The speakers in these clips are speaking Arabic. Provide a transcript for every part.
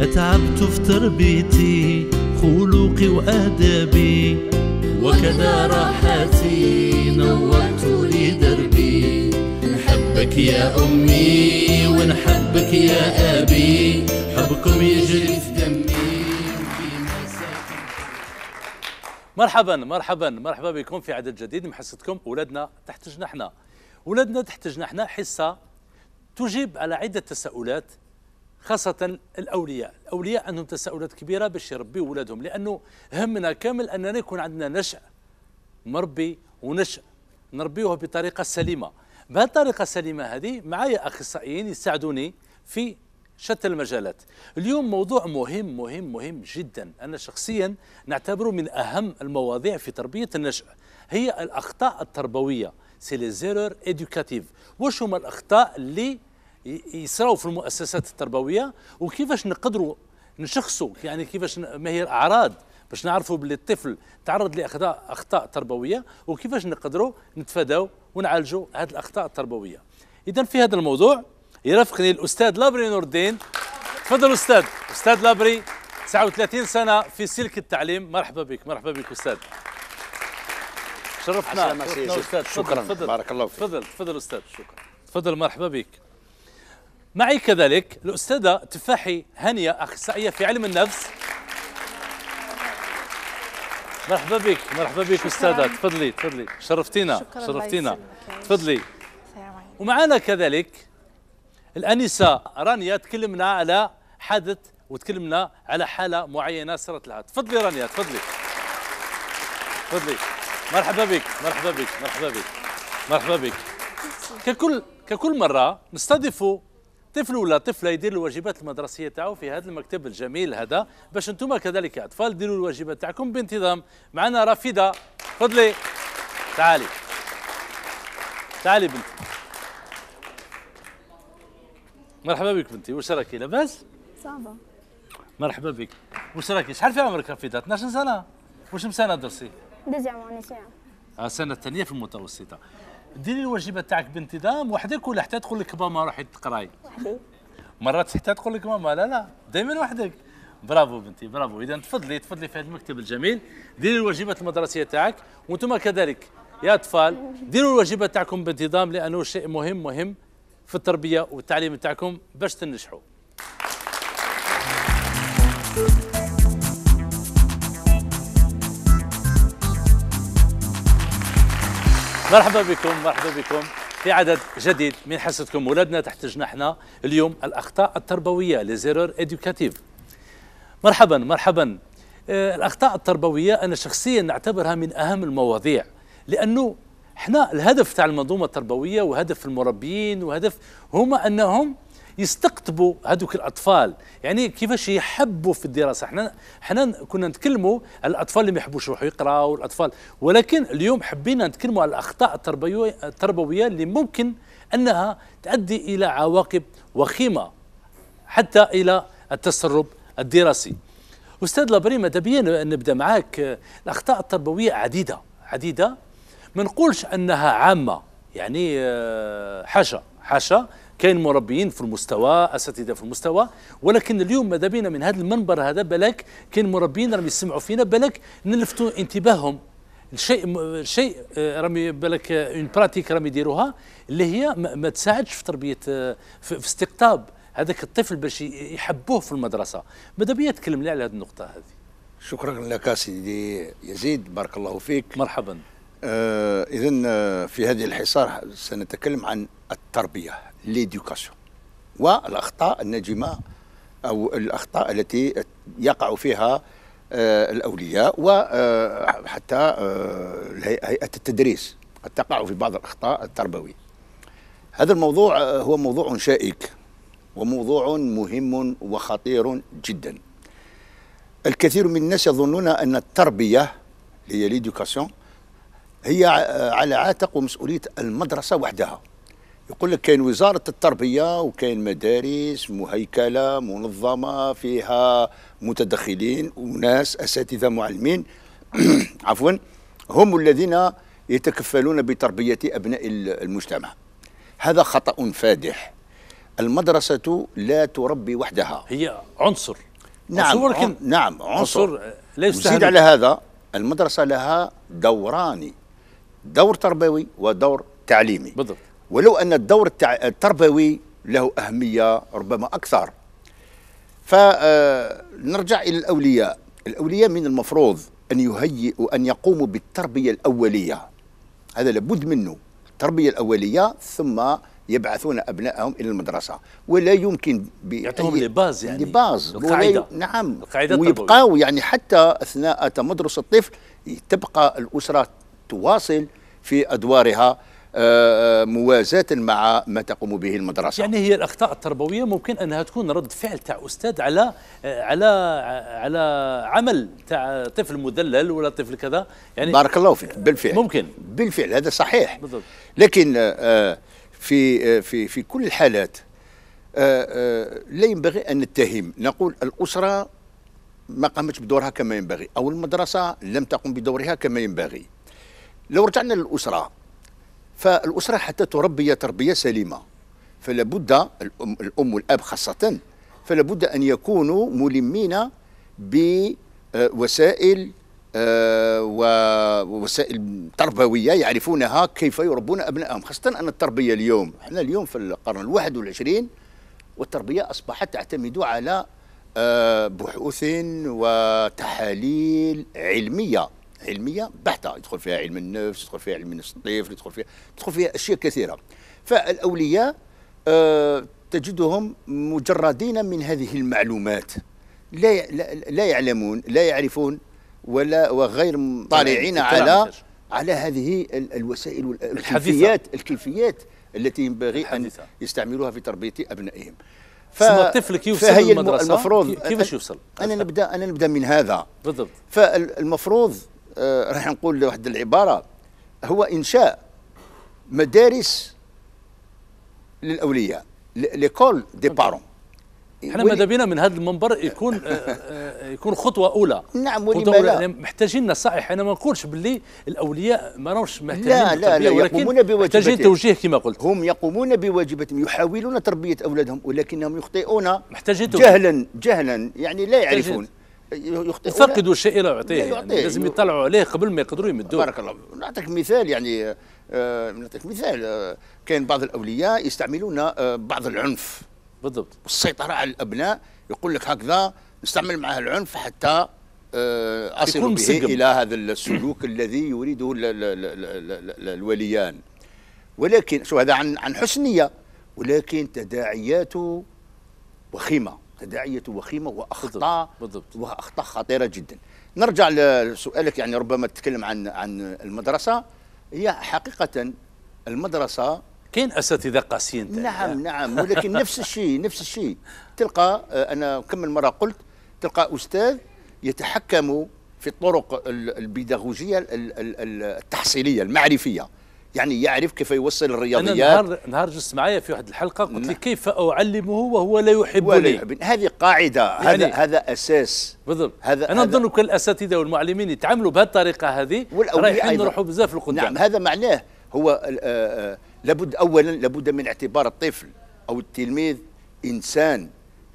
أتعبت في تربيتي خلوقي وأدبي وكذا راحتي نورت لي دربي نحبك يا أمي ونحبك يا أبي حبكم يجري في دمي مرحبا مرحبا مرحبا بكم في عدد جديد من حصتكم ولادنا تحت جناحنا ولادنا تحت جناحنا حصه تجيب على عده تساؤلات خاصة الأولياء الأولياء عندهم تساؤلات كبيرة باش يربيوا ولادهم لأنه همنا كامل أننا يكون عندنا نشأ مربي ونشأ نربيوه بطريقة سليمة بهالطريقة السليمة هذه معايا أخصائيين يساعدوني في شتى المجالات اليوم موضوع مهم مهم مهم جدا أنا شخصيا نعتبره من أهم المواضيع في تربية النشأ هي الأخطاء التربوية سي لي زيرور ايديوكاتيف واش هما الاخطاء اللي يصراو في المؤسسات التربويه وكيفاش نقدروا نشخصوا يعني كيفاش ما هي الاعراض باش نعرفوا باللي الطفل تعرض لاخطاء اخطاء تربويه وكيفاش نقدروا نتفاداو ونعالجوا هذه الاخطاء التربويه اذا في هذا الموضوع يرافقني الاستاذ لابري نور الدين تفضل استاذ استاذ لابري 39 سنه في سلك التعليم مرحبا بك مرحبا بك استاذ شرفنا, شرفتنا استاذ شكرا بارك الله فيك تفضل تفضل استاذ شكرا تفضل مرحبا بك معي كذلك الأستاذة تفاحي هانية أخصائية في علم النفس مرحبا بك مرحبا بك أستاذة تفضلي تفضلي شرفتينا شرفتينا تفضلي ومعنا كذلك الأنسة رانيا تكلمنا على حادث وتكلمنا على حالة معينة صارت لها تفضلي رانيا تفضلي تفضلي مرحبا بك مرحبا بك مرحبا بك مرحبا بك ككل ككل مرة نستضيف طفل ولا طفله يدير الواجبات المدرسيه تاعو في هذا المكتب الجميل هذا باش انتم كذلك اطفال ديروا الواجبات تاعكم بانتظام معنا رافده تفضلي تعالي تعالي بنتي مرحبا بك بنتي واش راكي لاباس مرحبا بك واش راكي شحال في عمرك رافده 12 سنه واش مسانه درسي دوزيام وانا آه، سنه السنه الثانيه في المتوسطه ديري الواجبات تاعك بانتظام وحدك ولا حتى تقول لك ماما روحي تقراي مرات حتى تقول لك ماما لا لا دائما وحدك برافو بنتي برافو اذا تفضلي تفضلي في هذا المكتب الجميل ديري الواجبات المدرسيه تاعك وانتم كذلك يا اطفال ديروا الواجبات تاعكم بانتظام لانه شيء مهم مهم في التربيه والتعليم تاعكم باش تنجحوا مرحبا بكم مرحبا بكم في عدد جديد من حصتكم ولادنا تحت جناحنا اليوم الاخطاء التربويه لزيرور ايديوكاتيف مرحبا مرحبا آه، الاخطاء التربويه انا شخصيا نعتبرها من اهم المواضيع لانه احنا الهدف تاع المنظومه التربويه وهدف المربيين وهدف هما انهم يستقطبوا هذوك الاطفال يعني كيفاش يحبوا في الدراسه احنا احنا كنا نتكلموا على الاطفال اللي ما يحبوش يروحوا يقراوا الاطفال ولكن اليوم حبينا نتكلموا على الاخطاء التربويه التربويه اللي ممكن انها تؤدي الى عواقب وخيمه حتى الى التسرب الدراسي استاذ لابري ماذا بيا نبدا معاك الاخطاء التربويه عديده عديده ما نقولش انها عامه يعني آه، حاشا حاشا كاين مربيين في المستوى اساتذه في المستوى ولكن اليوم ماذا بينا من هذا المنبر هذا بلاك كاين مربيين راهم يسمعوا فينا بالك نلفتوا انتباههم لشيء شيء آه، رامي بالك اون آه، براتيك راهم يديروها اللي هي ما تساعدش في تربيه آه، في استقطاب هذاك الطفل باش يحبوه في المدرسه ماذا بيا تكلم لي على هذه النقطه هذه شكرا لك سيدي يزيد بارك الله فيك مرحبا آه اذا في هذه الحصار سنتكلم عن التربيه ليدوكاسيون والاخطاء الناجمه او الاخطاء التي يقع فيها الاولياء وحتى هيئه التدريس قد تقع في بعض الاخطاء التربويه هذا الموضوع هو موضوع شائك وموضوع مهم وخطير جدا الكثير من الناس يظنون ان التربيه هي ليدوكاسيون هي على عاتق ومسؤوليه المدرسه وحدها يقول لك كاين وزاره التربيه وكاين مدارس مهيكله منظمه فيها متدخلين وناس اساتذه معلمين عفوا هم الذين يتكفلون بتربيه ابناء المجتمع هذا خطا فادح المدرسه لا تربي وحدها هي عنصر نعم عنصر عن... نعم عنصر, عنصر لا يستهدف على هذا المدرسه لها دوران دور تربوي ودور تعليمي بالضبط ولو أن الدور التربوي له أهمية ربما أكثر فنرجع آه، إلى الأولياء الأولياء من المفروض أن يهيئوا أن يقوموا بالتربية الأولية هذا لابد منه التربية الأولية ثم يبعثون أبنائهم إلى المدرسة ولا يمكن يعطيهم لباز يعني لباز القاعدة نعم القاعدة ويبقاو يعني حتى أثناء تمدرس الطفل تبقى الأسرة تواصل في أدوارها آه، آه، موازاة مع ما تقوم به المدرسة يعني هي الأخطاء التربوية ممكن أنها تكون رد فعل تاع أستاذ على آه، على على عمل تاع طفل مدلل ولا طفل كذا يعني بارك الله فيك بالفعل ممكن بالفعل هذا صحيح بالضبط. لكن في في في كل الحالات لا ينبغي أن نتهم نقول الأسرة ما قامتش بدورها كما ينبغي أو المدرسة لم تقم بدورها كما ينبغي لو رجعنا للأسرة فالأسرة حتى تربي تربية سليمة فلابد الأم, الأم والأب خاصة فلابد أن يكونوا ملمين بوسائل آه، ووسائل تربويه يعرفونها كيف يربون ابنائهم خاصه ان التربيه اليوم احنا اليوم في القرن الواحد والعشرين والتربيه اصبحت تعتمد على آه، بحوث وتحاليل علميه علميه بحته يدخل فيها علم النفس يدخل فيها علم الطيف يدخل فيها يدخل فيها اشياء كثيره فالاولياء أه تجدهم مجردين من هذه المعلومات لا لا يعلمون لا يعرفون ولا وغير طالعين على على هذه الوسائل الكيفيات الكيفيات التي ينبغي ان يستعملوها في تربيه ابنائهم ف... الطفل كيف يوصل المدرسة المفروض كيفاش يوصل؟ انا نبدا انا نبدا من هذا بالضبط فالمفروض آه، راح نقول واحد العباره هو انشاء مدارس للاولياء ليكول دي بارون احنا ماذا بينا من هذا المنبر يكون آه، آه، يكون خطوه اولى نعم ولماذا يعني محتاجين نصائح انا ما نقولش باللي الاولياء ما راهمش مهتمين لا لا, لا يقومون بواجبتهم محتاجين توجيه كما قلت هم يقومون بواجباتهم يحاولون تربيه اولادهم ولكنهم يخطئون محتاجين جهلا جهلا يعني لا يعرفون يخطئون يفقدوا الشيء لا يعني يعطيه لازم يطلعوا عليه قبل ما يقدروا يمدوه بارك الله نعطيك مثال يعني آه نعطيك مثال آه، كان بعض الاولياء يستعملون آه بعض العنف بالضبط والسيطره على الابناء يقول لك هكذا نستعمل معها العنف حتى آه، اصل به الى هذا السلوك الذي يريده الوليان ولكن شو هذا عن عن حسن نيه ولكن تداعياته وخيمه تداعية وخيمة وأخطاء بالضبط وأخطاء خطيرة جدا نرجع لسؤالك يعني ربما تتكلم عن عن المدرسة هي حقيقة المدرسة كاين اساتذه قاسيين نعم نعم ولكن نفس الشيء نفس الشيء تلقى آه، انا كم من مره قلت تلقى استاذ يتحكم في الطرق البيداغوجيه التحصيليه المعرفيه يعني يعرف كيف يوصل الرياضيات أنا نهار نهار جلست معايا في واحد الحلقه قلت لي كيف اعلمه وهو لا يحبني هذه قاعده يعني هذا هذا اساس بالضبط هذا انا نظن كل الاساتذه والمعلمين يتعاملوا بهالطريقه هذه رايحين نروحوا بزاف لقدام نعم هذا معناه هو آه، آه، لابد اولا لابد من اعتبار الطفل او التلميذ انسان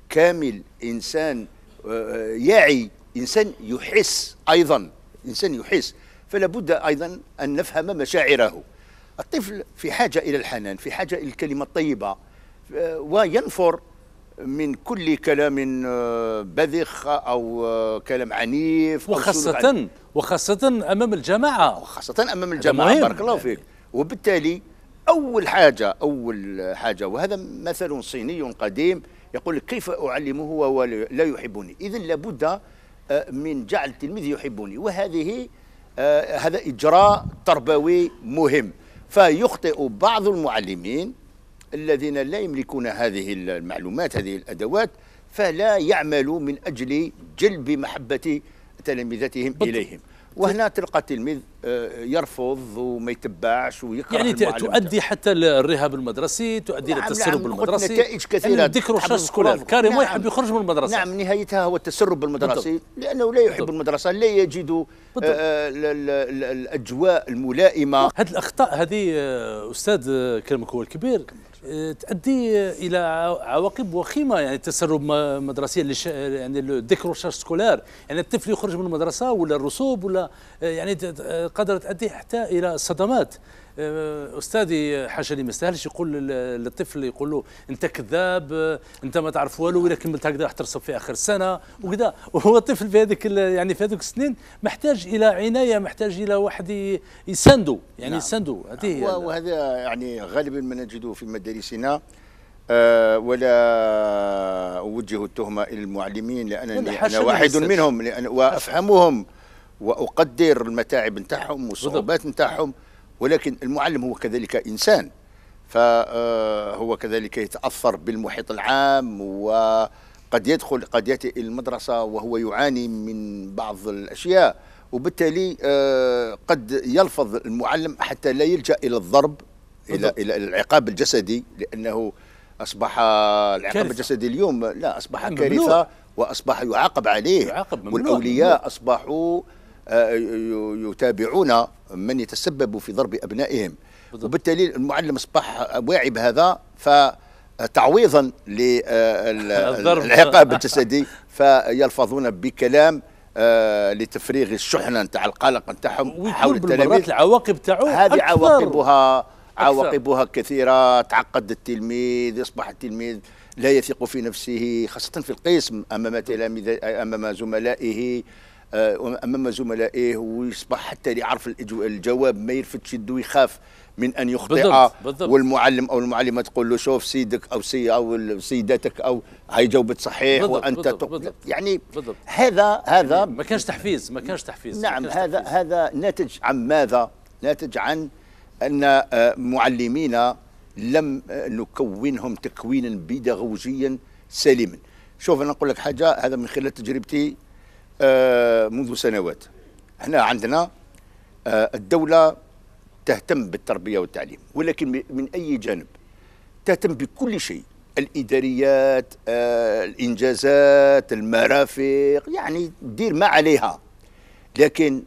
كامل انسان آه، يعي انسان يحس ايضا انسان يحس فلا بد ايضا ان نفهم مشاعره الطفل في حاجة إلى الحنان في حاجة إلى الكلمة الطيبة آه، وينفر من كل كلام آه، بذخ أو آه، كلام عنيف وخاصة وخاصة أمام الجماعة وخاصة أمام الجماعة بارك الله فيك وبالتالي أول حاجة أول حاجة وهذا مثل صيني قديم يقول كيف أعلمه وهو لا يحبني إذا لابد من جعل التلميذ يحبني وهذه هذا إجراء تربوي مهم فيخطئ بعض المعلمين الذين لا يملكون هذه المعلومات هذه الادوات فلا يعملوا من اجل جلب محبه تلامذتهم اليهم وهنا تلقى تلميذ آه، يرفض وما يتبعش ويكره يعني تؤدي حتى للرهاب المدرسي تؤدي للتسرب نعم, نعم، المدرسي نتائج كثيرة ذكر الشخص سكولار كريم نعم يحب يخرج من المدرسة نعم نهايتها هو التسرب المدرسي بالضبط. لأنه لا يحب بالضبط. المدرسة لا يجد آه، الأجواء الملائمة هذه الأخطاء هذه آه، أستاذ كلامك هو الكبير آه، تؤدي الى عواقب وخيمه يعني التسرب مدرسيا يعني الديكروشاج سكولار يعني الطفل يخرج من المدرسه ولا الرسوب ولا آه، يعني آه، قدرت تؤدي حتى الى صدمات آه، استاذي حشري ما يستاهلش يقول للطفل يقول له انت كذاب انت ما تعرف والو ولا كملت هكذا راح ترسب في اخر السنه وكذا وهو الطفل في هذيك يعني في هذوك السنين محتاج الى عنايه محتاج الى واحد يساندو يعني نعم. يسانده هذه نعم. وهذا يعني غالبا ما نجده في مدارسنا أه ولا اوجه التهمه الى المعلمين لانني انا واحد منهم لأن وافهمهم واقدر المتاعب نتاعهم والصعوبات نتاعهم ولكن المعلم هو كذلك إنسان فهو كذلك يتأثر بالمحيط العام وقد يدخل قد يأتي إلى المدرسة وهو يعاني من بعض الأشياء وبالتالي آه، قد يلفظ المعلم حتى لا يلجأ إلى الضرب إلى إلى العقاب الجسدي لأنه أصبح العقاب الجسدي اليوم لا أصبح كارثة وأصبح يعاقب عليه يعاقب والأولياء أصبحوا آه، يتابعون من يتسبب في ضرب أبنائهم وبالتالي المعلم أصبح واعي بهذا فتعويضا للعقاب آه، الجسدي فيلفظون بكلام آه، لتفريغ الشحنه نتاع القلق نتاعهم حول التلاميذ العواقب تاعو هذه عواقبها عواقبها كثيره تعقد التلميذ يصبح التلميذ لا يثق في نفسه خاصه في القسم امام تلاميذ امام زملائه آه، امام زملائه ويصبح حتى اللي يعرف الجواب ما يلفتش يده يخاف من ان يخطئ بالضبط آه، بالضبط والمعلم او المعلمه تقول له شوف سيدك او سي او سيدتك او هاي جاوبت صحيح بالضبط وانت بالضبط بالضبط يعني بالضبط هذا هذا يعني ما كانش تحفيز ما كانش تحفيز نعم كانش هذا تحفيز هذا ناتج عن ماذا؟ ناتج عن ان آه، معلمينا لم نكونهم تكوينا بيداغوجيا سليما شوف انا نقول لك حاجه هذا من خلال تجربتي آه، منذ سنوات احنا عندنا آه، الدولة تهتم بالتربية والتعليم ولكن من أي جانب تهتم بكل شيء الإداريات آه، الإنجازات المرافق يعني دير ما عليها لكن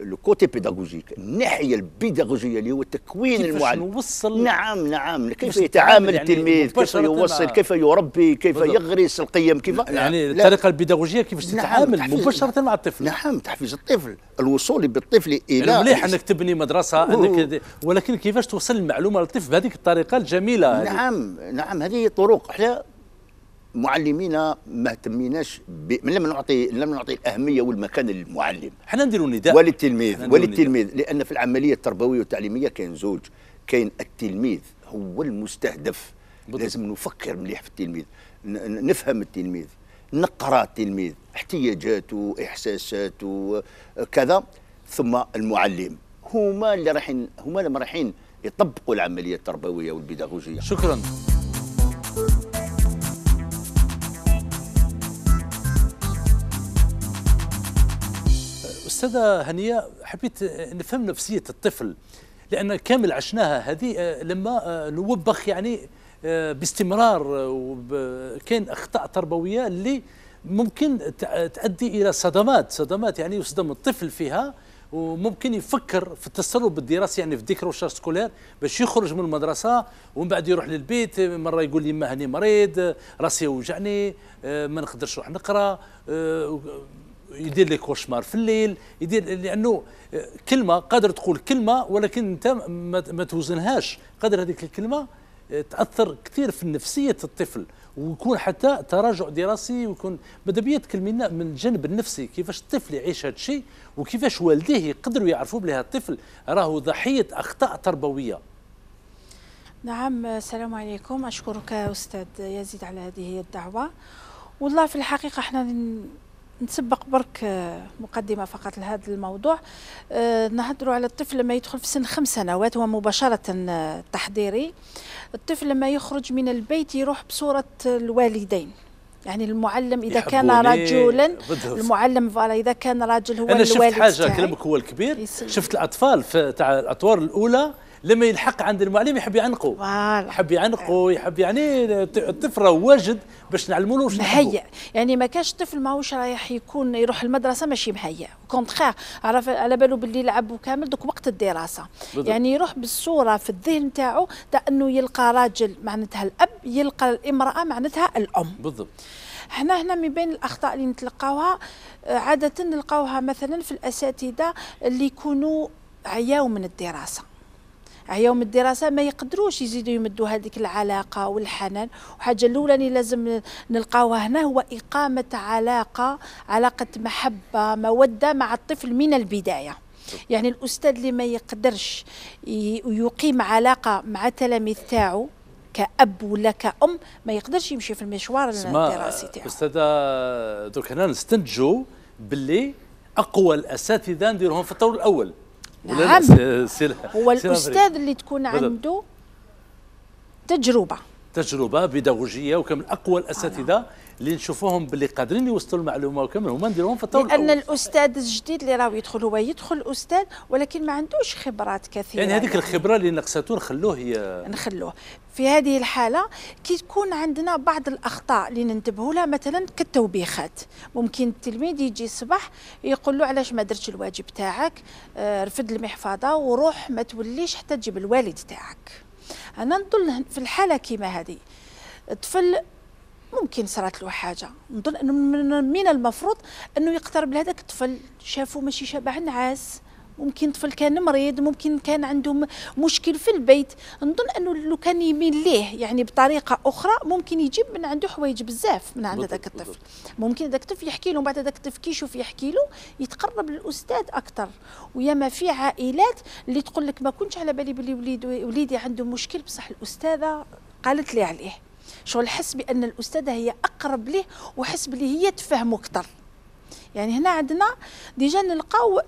لو كوتي بيداغوجيك الناحيه البيداغوجيه اللي هو تكوين المعلم نوصل نعم نعم كيف يتعامل يعني التلميذ كيف يوصل كيف يربي كيف بالضبط. يغرس القيم كيف يعني الطريقه البيداغوجيه كيف نعم، تتعامل نعم مباشره مع الطفل نعم تحفيز الطفل الوصول بالطفل الى يعني مليح انك تبني مدرسه انك ولكن كيفاش توصل المعلومه للطفل بهذيك الطريقه الجميله هذه. نعم نعم هذه طرق احنا معلمينا ما اهتميناش ب... لم نعطي لم نعطي الاهميه والمكان للمعلم حنا نديروا نداء وللتلميذ وللتلميذ لان في العمليه التربويه والتعليميه كاين زوج كاين التلميذ هو المستهدف بالضبط. لازم نفكر مليح في التلميذ نفهم التلميذ نقرا التلميذ احتياجاته احساساته كذا ثم المعلم هما اللي رايحين هما اللي رايحين يطبقوا العمليه التربويه والبيداغوجيه شكرا استاذه هنيه حبيت نفهم نفسيه الطفل لان كامل عشناها هذه آه، لما آه، نوبخ يعني آه، باستمرار وكان اخطاء تربويه اللي ممكن تؤدي الى صدمات صدمات يعني يصدم الطفل فيها وممكن يفكر في التسرب بالدراسه يعني في ديكروشاج سكولير باش يخرج من المدرسه ومن بعد يروح للبيت مره يقول لي ما هني مريض راسي وجعني ما نقدرش نروح نقرا يدير لك كوشمار في الليل يدير لانه كلمه قادر تقول كلمه ولكن انت ما توزنهاش قادر هذيك الكلمه آه، تاثر كثير في نفسيه الطفل ويكون حتى تراجع دراسي ويكون ماذا بيا تكلمينا من الجانب النفسي كيفاش الطفل يعيش هذا الشيء وكيفاش والديه يقدروا يعرفوا بلي هذا الطفل راهو ضحيه اخطاء تربويه نعم السلام عليكم اشكرك استاذ يزيد على هذه الدعوه والله في الحقيقه احنا نسبق برك آه، مقدمه فقط لهذا الموضوع أه نهضروا على الطفل لما يدخل في سن خمس سنوات هو مباشره آه، تحضيري الطفل لما يخرج من البيت يروح بصوره الوالدين يعني المعلم اذا كان رجلا المعلم فوالا اذا كان راجل هو الوالد أنا الوالد شفت حاجه كلامك هو الكبير شفت الاطفال في تاع الاطوار الاولى لما يلحق عند المعلم يحب يعنقه يحب يعنقه يحب يعني راه واجد باش نعلموا له مهيئ يعني ما كانش طفل ماهوش رايح يكون يروح المدرسه ماشي مهيئ كونتخير عرف على باله باللي يلعب وكامل دوك وقت الدراسه بدل. يعني يروح بالصوره في الذهن تاعو تاع انه يلقى راجل معناتها الاب يلقى الامراه معناتها الام بالضبط احنا هنا من بين الاخطاء اللي نتلقاوها عاده نلقاوها مثلا في الاساتذه اللي يكونوا عياو من الدراسه يوم الدراسه ما يقدروش يزيدوا يمدوا هذيك العلاقه والحنان وحاجه الاولى اللي لازم نلقاوها هنا هو اقامه علاقه علاقه محبه موده مع الطفل من البدايه يعني الاستاذ اللي ما يقدرش يقيم علاقه مع التلاميذ تاعو كاب ولا كام ما يقدرش يمشي في المشوار الدراسي تاعو استاذه درك هنا نستنتجوا باللي اقوى الاساتذه نديروهم في الطور الاول نعم هو الاستاذ اللي تكون عنده تجربه تجربه بيداغوجيه وكم اقوى الاساتذه اللي نشوفوهم باللي قادرين يوصلوا المعلومه وكامل هما نديروهم في الطور لان الاستاذ الجديد اللي راه يدخل هو يدخل استاذ ولكن ما عندوش خبرات كثيره يعني هذيك الخبره اللي نقصته نخلوه هي نخلوه في هذه الحالة كي تكون عندنا بعض الأخطاء اللي ننتبهوا لها مثلا كالتوبيخات ممكن التلميذ يجي الصباح يقول له علاش ما درتش الواجب تاعك آه، رفد المحفظة وروح ما توليش حتى تجيب الوالد تاعك أنا نظن في الحالة كيما هذه الطفل ممكن صرات له حاجه نظن انه من المفروض انه يقترب لهذاك الطفل شافوا ماشي شبع نعاس ممكن طفل كان مريض ممكن كان عنده مشكل في البيت نظن انه لو كان يميل ليه يعني بطريقه اخرى ممكن يجيب من عنده حوايج بزاف من عند ذاك الطفل ممكن ذاك الطفل يحكي له بعد ذاك الطفل كي يشوف يحكي له يتقرب للاستاذ اكثر وياما في عائلات اللي تقول لك ما كنتش على بالي بلي وليدي وليدي عنده مشكل بصح الاستاذه قالت لي عليه شغل حس بان الاستاذه هي اقرب ليه وحس بلي هي تفهمه اكثر يعني هنا عندنا ديجا نلقاو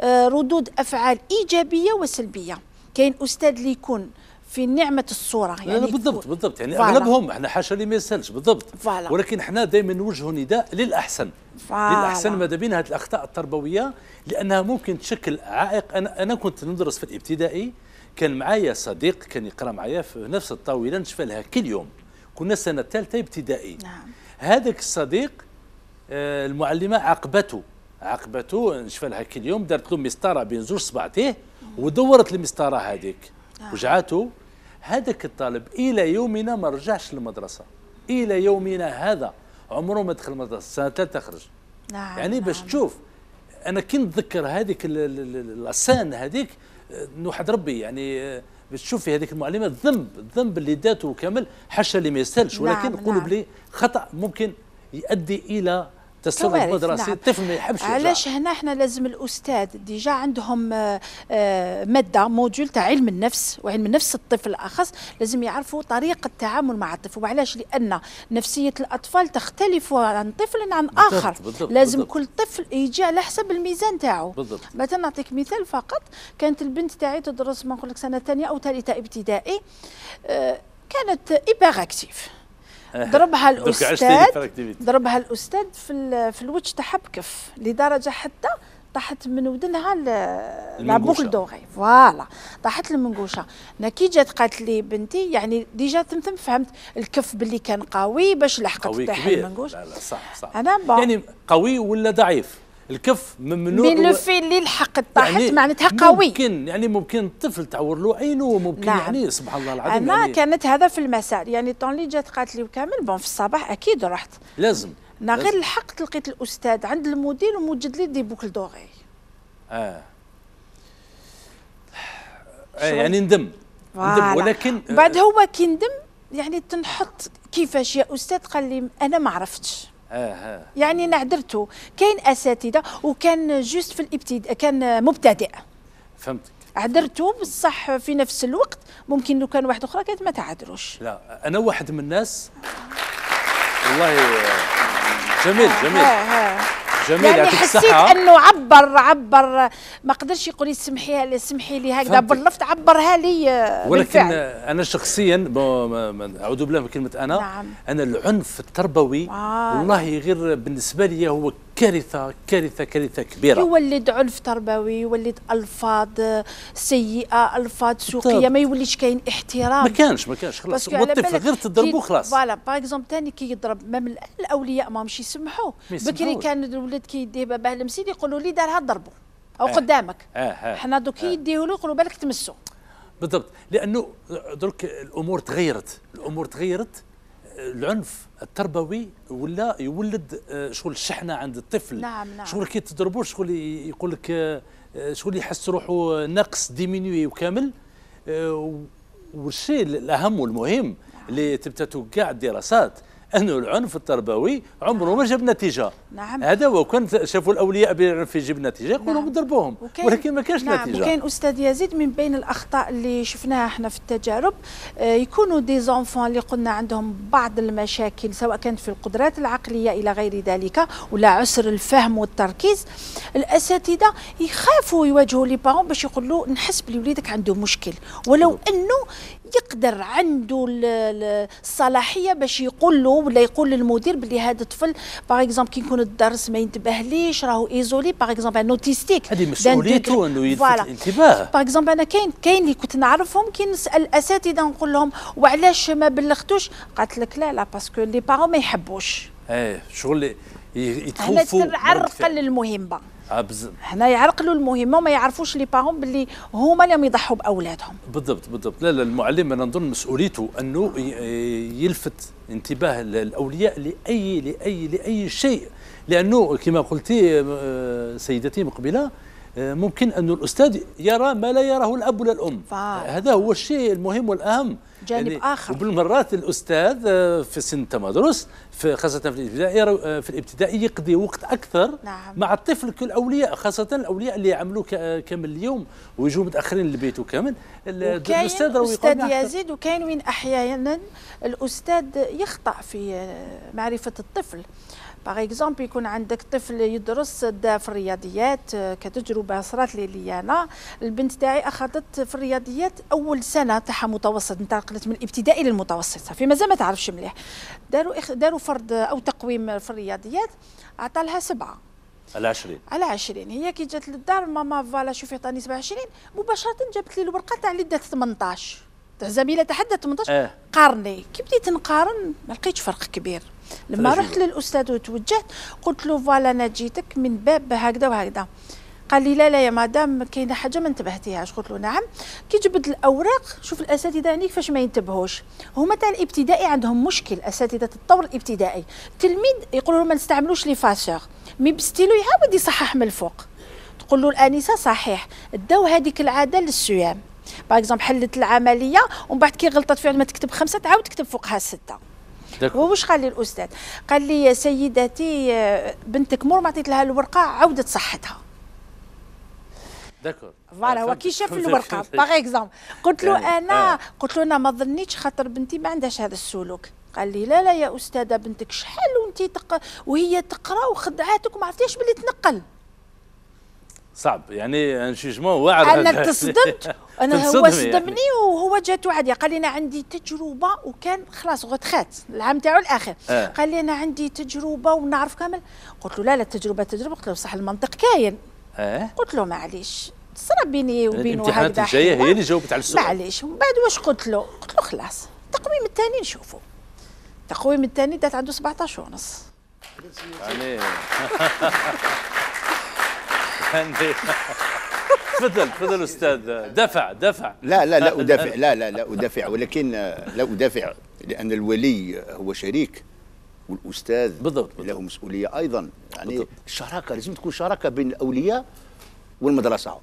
آه، ردود افعال ايجابيه وسلبيه كاين استاذ اللي يكون في نعمه الصوره يعني بالضبط بالضبط يعني فعلا. اغلبهم احنا حاشا اللي ما يسالش بالضبط فعلا. ولكن احنا دائما نوجهوا نداء للاحسن فعلا. للاحسن ماذا بين هذه الاخطاء التربويه لانها ممكن تشكل عائق انا انا كنت ندرس في الابتدائي كان معايا صديق كان يقرا معايا في نفس الطاوله نشفى لها كل يوم كنا سنة ثالثة ابتدائي نعم. هذاك الصديق آه، المعلمة عاقبته عاقبته نشفى لها كل يوم دارت له مسطرة بين زوج صباعتيه ودورت المسطرة هذيك آه. وجعته هذاك الطالب إلى يومنا ما رجعش للمدرسة إلى يومنا هذا عمره ما دخل المدرسة سنة ثالثة خرج نعم يعني نعم. باش تشوف أنا كي نتذكر هذيك الأسان هذيك آه، نوحد ربي يعني آه، تشوفي هذيك المعلمه الذنب الذنب اللي داته كامل حاشا اللي ما يستاهلش ولكن نعم نقولوا نعم. بلي خطا ممكن يؤدي الى تستظرف مدرسي نعم. الطفل ما يحبش علاش هنا احنا لازم الاستاذ ديجا عندهم آه، آه، ماده موديول تاع علم النفس وعلم نفس الطفل الاخص لازم يعرفوا طريقه التعامل مع الطفل وعلاش لان نفسيه الاطفال تختلف عن طفل عن اخر بالضبط بالضبط لازم بالضبط كل طفل يجي على حسب الميزان تاعه مثلا نعطيك مثال فقط كانت البنت تاعي تدرس ما نقول لك سنه ثانيه او ثالثه ابتدائي آه، كانت ايباغ اكتيف ضربها الاستاذ ضربها الاستاذ في في الوجه تاعها بكف لدرجه حتى طاحت من ودنها لا بوكل دوغي فوالا طاحت المنقوشه انا كي جات قالت لي بنتي يعني ديجا تمثم فهمت الكف باللي كان قوي باش لحقت طاح المنقوش لا لا صح صح انا بقى. يعني قوي ولا ضعيف الكف ممنوع من في اللي الحق طاحت يعني معناتها قوي ممكن يعني ممكن طفل تعور له عينه وممكن نعم. يعني سبحان الله العظيم انا يعني كانت هذا في المساء يعني طون اللي جات قالت لي وكامل بون في الصباح اكيد رحت لازم انا غير لحقت لقيت الاستاذ عند المدير وموجد لي دي بوكل دوغي اه, آه يعني ندم ندم ولكن آه، بعد هو كي ندم يعني تنحط كيفاش يا استاذ قال لي انا ما عرفتش آه، آه. يعني انا عذرته كاين اساتذه وكان جوست في الابتداء كان مبتدئ فهمتك عذرته بصح في نفس الوقت ممكن لو كان واحد اخرى كانت ما تعذروش لا انا واحد من الناس والله جميل جميل آه. آه. جميل يعني حسيت الصحة. انه عبر عبر ما قدرش يقول لي سمحي سمحي لي هكذا باللفظ عبرها لي آه، ولكن بالفعل. انا شخصيا اعوذ بالله من كلمه انا نعم. انا العنف التربوي آه. والله غير بالنسبه لي هو كارثه كارثه كارثه كبيره يولد عنف تربوي يولد الفاظ سيئه الفاظ سوقيه ما يوليش كاين احترام ما كانش ما كانش خلاص الطفل غير تضربوه خلاص فوالا باغ اكزومبل ثاني كي يضرب ما الاولياء ما مش يسمحوا بكري كان الولد كي يديه باباه المسيد يقولوا لي دارها ضربوا او آه. قدامك آه آه حنا دوك آه يديه له يقولوا بالك تمسوا بالضبط لانه درك الامور تغيرت الامور تغيرت العنف التربوي ولا يولد آه، شغل الشحنه عند الطفل نعم نعم شغل كي تضربوه شغل يقول لك آه، شغل يحس روحه نقص ديمينيوي وكامل آه، والشيء الاهم والمهم نعم. اللي تبتتو كاع الدراسات انه العنف التربوي عمره ما جاب نتيجه نعم هذا هو كان شافوا الاولياء في جيب نتيجه يقولوا نعم. ضربوهم ولكن ما كانش نعم. نتيجه وكاين استاذ يزيد من بين الاخطاء اللي شفناها احنا في التجارب آه، يكونوا دي زونفون اللي قلنا عندهم بعض المشاكل سواء كانت في القدرات العقليه الى غير ذلك ولا عسر الفهم والتركيز الاساتذه يخافوا يواجهوا لي بارون باش يقولوا نحس بلي وليدك عنده مشكل ولو انه يقدر عنده الصلاحيه باش يقول له ولا يقول للمدير بلي هذا الطفل باغ اكزومبل كي يكون الدرس ما ينتبهليش راهو ايزولي باغ اكزومبل ان اوتيستيك هذه مسؤوليته انه يلفت الانتباه باغ اكزومبل انا كاين كاين اللي كنت نعرفهم كي نسال الاساتذه نقول لهم وعلاش ما بلغتوش قالت لك لا لا باسكو لي بارون ما يحبوش ايه شغل يتخوفوا عرقل المهمه هنا يعرقلوا المهمه وما يعرفوش لي بارون باللي هما اللي يضحوا باولادهم بالضبط بالضبط لا لا المعلم انا نظن مسؤوليته انه يلفت انتباه الاولياء لاي لاي لاي شيء لانه كما قلتي آه، سيدتي مقبله آه، ممكن أن الأستاذ يرى ما لا يراه الأب ولا الأم فعلا. هذا هو الشيء المهم والأهم جانب يعني آخر وبالمرات الأستاذ آه، في سن التمدرس في خاصة في الابتدائي في الابتدائي يقضي وقت أكثر نعم. مع الطفل كالأولياء خاصة الأولياء اللي يعملوا كامل اليوم ويجوا متأخرين للبيت وكامل الأستاذ الأستاذ يزيد وكاين وين أحيانا الأستاذ يخطأ في معرفة الطفل باغ اكزومبل يكون عندك طفل يدرس في الرياضيات آه، كتجربه صرات لي لي انا البنت تاعي اخذت في الرياضيات اول سنه تاعها متوسط انتقلت من الابتدائي للمتوسط صافي مازال ما تعرفش مليح داروا داروا فرض او تقويم في الرياضيات عطى لها سبعه على 20 على 20 هي كي جات للدار ماما فوالا شوفي عطاني 27 مباشره جابت لي الورقه تاع اللي دات 18 زميله تحدى 18 آه. قارني كي بديت نقارن ما لقيتش فرق كبير لما رحت للاستاذ وتوجهت قلت له فوالا انا جيتك من باب هكذا وهكذا قال لي لا لا يا مدام كاينه حاجه ما انتبهتيهاش قلت له نعم كي جبد الاوراق شوف الاساتذه هنيك فاش ما ينتبهوش هما تاع الابتدائي عندهم مشكل اساتذه الطور الابتدائي التلميذ يقولوا ما نستعملوش لي فاسور مي بستيلو يعاود يصحح من الفوق تقول له الانسه صحيح داو هذيك العاده للسيام باغ حلت العمليه ومن بعد كي غلطت فيها ما تكتب خمسه تعاود تكتب فوقها سته هو واش قال لي الاستاذ قال لي سيدتي آه، بنتك مور ما عطيت لها الورقه عودت صحتها داكور فوالا هو كي شاف الورقه باغ اكزومبل قلت له انا آه. قلت له انا ما ظنيتش خاطر بنتي ما عندهاش هذا السلوك قال لي لا لا يا استاذه بنتك شحال وانت تق... وهي تقرا وخدعاتك وما عرفتيش بلي تنقل صعب يعني ان جوجمون واعر انا تصدمت انا هو يعني. صدمني وهو جات وعد قال لي انا عندي تجربه وكان خلاص غتخات العام تاعو الاخر آه. قال لي انا عندي تجربه ونعرف كامل قلت له لا لا التجربه تجربه قلت له صح المنطق كاين آه. قلت له معليش صرا بيني وبينه هكذا الجايه هي اللي جاوبت على السؤال معليش ومن بعد واش قلت له قلت له خلاص التقويم الثاني نشوفه التقويم الثاني دات عنده 17 ونص يعني عندي تفضل تفضل استاذ دفع دفع لا لا لا ادافع لا لا لا ادافع ولكن لا ادافع لان الولي هو شريك والاستاذ بالضبط, له مسؤوليه ايضا يعني الشراكه لازم تكون شراكه بين الاولياء والمدرسه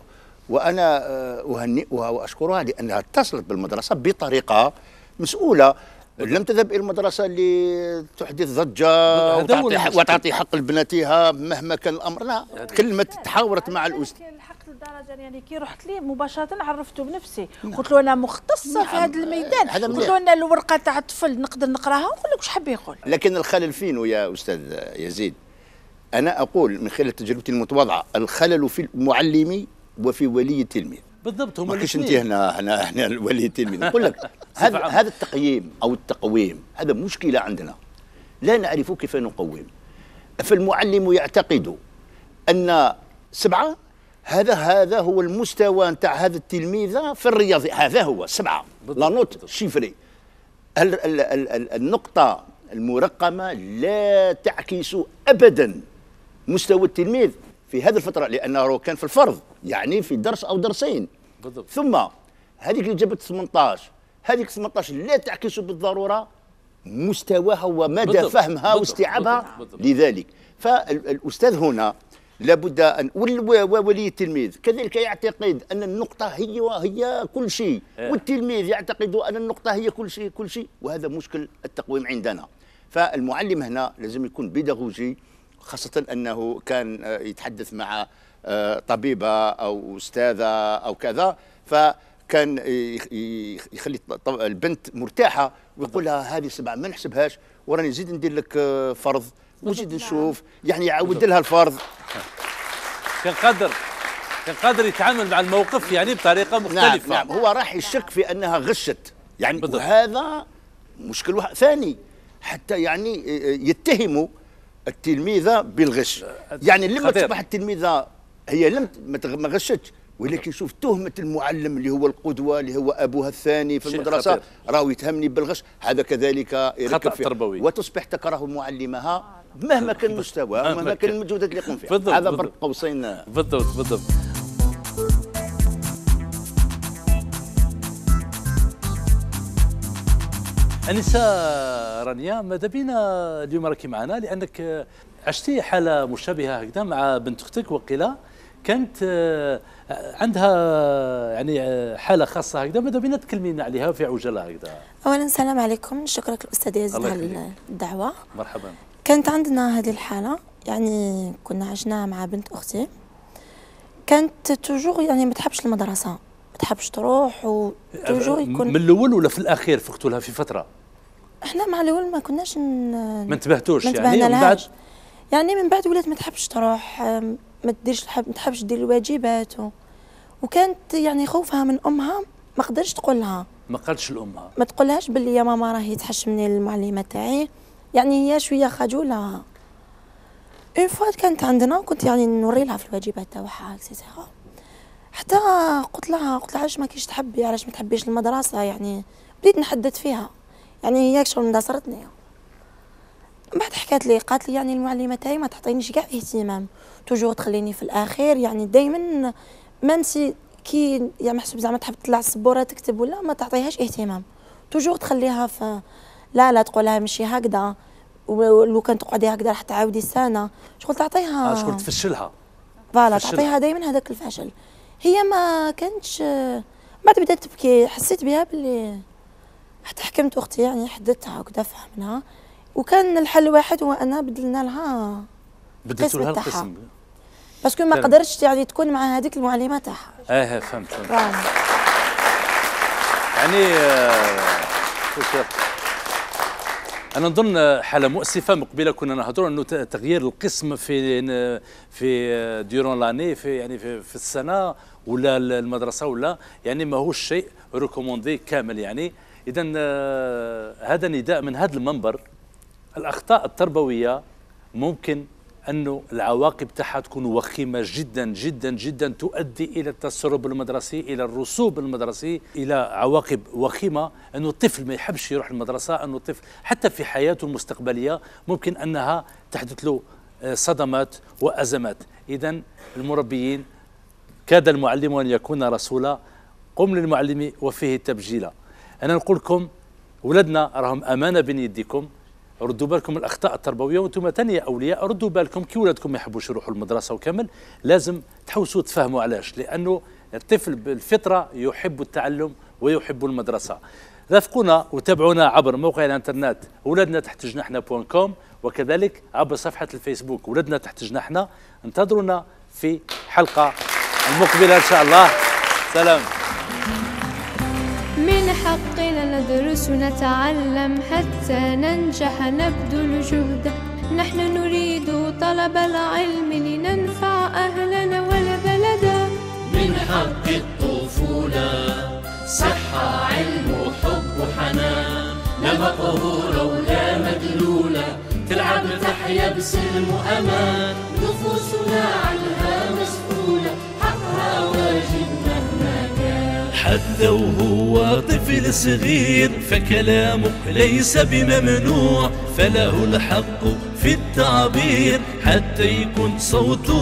وانا آه، اهنئها واشكرها لانها اتصلت بالمدرسه بطريقه مسؤوله لم تذهب الى المدرسه اللي تحدث ضجه وتعطي, حق وتعطي حق لبناتها مهما كان الامر لا تكلمت تحاورت مع الاستاذ لدرجه يعني كي رحت لي مباشره عرفته بنفسي نعم. قلت له انا مختصه في نعم. هذا الميدان قلت له انا الورقه تاع الطفل نقدر نقراها ونقول لك واش حاب يقول لكن الخلل فين يا استاذ يزيد انا اقول من خلال تجربتي المتواضعه الخلل في المعلم وفي ولي التلميذ بالضبط هما كيش انت هنا احنا احنا الوالدين نقول لك هذا هذا التقييم او التقويم هذا مشكله عندنا لا نعرف كيف نقوم فالمعلم يعتقد ان سبعه هذا هذا هو المستوى نتاع هذا التلميذ في الرياضي هذا هو سبعه لا نوت شيفري النقطه المرقمه لا تعكس ابدا مستوى التلميذ في هذه الفتره لانه كان في الفرض يعني في درس او درسين بالضبط ثم هذيك اللي جابت 18 هذيك 18 لا تعكس بالضروره مستواها ومدى بالضبط. فهمها بالضبط. واستيعابها بالضبط. بالضبط. لذلك فالاستاذ هنا لابد ان وولي التلميذ كذلك يعتقد ان النقطه هي هي كل شيء آه. والتلميذ يعتقد ان النقطه هي كل شيء كل شيء وهذا مشكل التقويم عندنا فالمعلم هنا لازم يكون بيداغوجي خاصة أنه كان آه، يتحدث مع آه، طبيبة أو أستاذة أو كذا فكان يخلي البنت مرتاحة ويقول لها هذه سبعة ما نحسبهاش وراني نزيد ندير لك آه، فرض ونزيد نعم. نشوف يعني يعاود لها الفرض كان قدر كان قادر يتعامل مع الموقف يعني بطريقة نعم، مختلفة نعم, نعم هو راح يشك في أنها غشت يعني بالضبط. وهذا مشكل ثاني حتى يعني يتهموا التلميذه بالغش يعني لما تصبح التلميذه هي لم ما غشتش ولكن شوف تهمة المعلم اللي هو القدوة اللي هو أبوها الثاني في المدرسة راهو يتهمني بالغش هذا كذلك خطأ تربوي وتصبح تكره معلمها مهما كان المستوى ومهما كان المجهودات اللي يقوم فيها هذا فرق قوسين بالضبط بالضبط انسه رانيا ماذا بينا اليوم راكي معنا لانك عشتي حاله مشابهه هكذا مع بنت اختك وقيله كانت آه، عندها يعني آه، حاله خاصه هكذا ماذا بينا تكلمينا عليها في عجاله هكذا اولا السلام عليكم شكرا الاستاذ يزيد على الدعوه مرحبا كانت عندنا هذه الحاله يعني كنا عشناها مع بنت اختي كانت توجور يعني ما تحبش المدرسه ما تحبش تروح توجور يكون من الاول ولا في الاخير فقتوا لها في فتره احنا مع الاول ما كناش ن... ما انتبهتوش يعني من بعد يعني من بعد ولات ما تحبش تروح ما تديرش ما تحبش دير الواجبات و... وكانت يعني خوفها من امها ما قدرش تقول لها ما قالتش لامها ما تقولهاش باللي يا ماما راهي تحشمني المعلمه تاعي يعني هي شويه خجوله اون فوا كانت عندنا كنت يعني نوري لها في الواجبات تاعها اكسيتيرا حتى قلت لها قلت لها علاش ما كيش تحبي علاش ما تحبيش المدرسه يعني بديت نحدد فيها يعني هي شغل نداسرتني من بعد حكات لي قالت لي يعني المعلمه تاعي ما تعطينيش كاع اهتمام توجور تخليني في الاخير يعني دائما مامسي كي يعني محسوب زعما تحب تطلع السبوره تكتب ولا ما تعطيهاش اهتمام توجور تخليها في لا لا تقول لها ماشي هكذا ولو كان تقعدي هكذا راح تعاودي سنه شغل تعطيها آه، شغل تفشلها فوالا تعطيها دائما هذاك الفشل هي ما كانتش بعد بدات تبكي حسيت بها باللي حتى حكمت اختي يعني حددتها وكذا فهمناها وكان الحل واحد هو انا بدلنا لها بدلتوا لها القسم باسكو ما قدرتش يعني تكون مع هذيك المعلمه تاعها اه فهمت فهمت يعني آه، انا نظن حاله مؤسفه مقبله كنا نهضروا انه تغيير القسم في في ديورون آه، لاني في يعني في, في السنه ولا المدرسه ولا يعني ماهوش شيء ريكوموندي كامل يعني اذا آه، هذا نداء من هذا المنبر الاخطاء التربويه ممكن انه العواقب تاعها تكون وخيمه جدا جدا جدا تؤدي الى التسرب المدرسي الى الرسوب المدرسي الى عواقب وخيمه انه الطفل ما يحبش يروح المدرسه انه الطفل حتى في حياته المستقبليه ممكن انها تحدث له آه، صدمات وازمات اذا المربيين كاد المعلم أن يكون رسولا قم للمعلم وفيه تبجيلا أنا نقول لكم ولدنا راهم أمانة بين يديكم ردوا بالكم الاخطاء التربويه وانتم ثاني اولياء ردوا بالكم كي ولادكم ما يحبوش يروحوا المدرسه وكامل لازم تحوسوا تفهموا علاش لانه الطفل بالفطره يحب التعلم ويحب المدرسه رافقونا وتابعونا عبر موقع الانترنت ولادنا تحت جناحنا بوان كوم وكذلك عبر صفحه الفيسبوك ولادنا تحت جناحنا انتظرونا في حلقه المقبلة إن شاء الله سلام من حقنا ندرس ونتعلم حتى ننجح نبذل جهدا نحن نريد طلب العلم لننفع أهلنا والبلد من حق الطفولة صحة علم وحب وحنان لا مقهورة ولا مدلولة تلعب تحيا بسلم وأمان نفوسنا عنها حتى وهو طفل صغير فكلامه ليس بممنوع فله الحق في التعبير حتى يكون صوته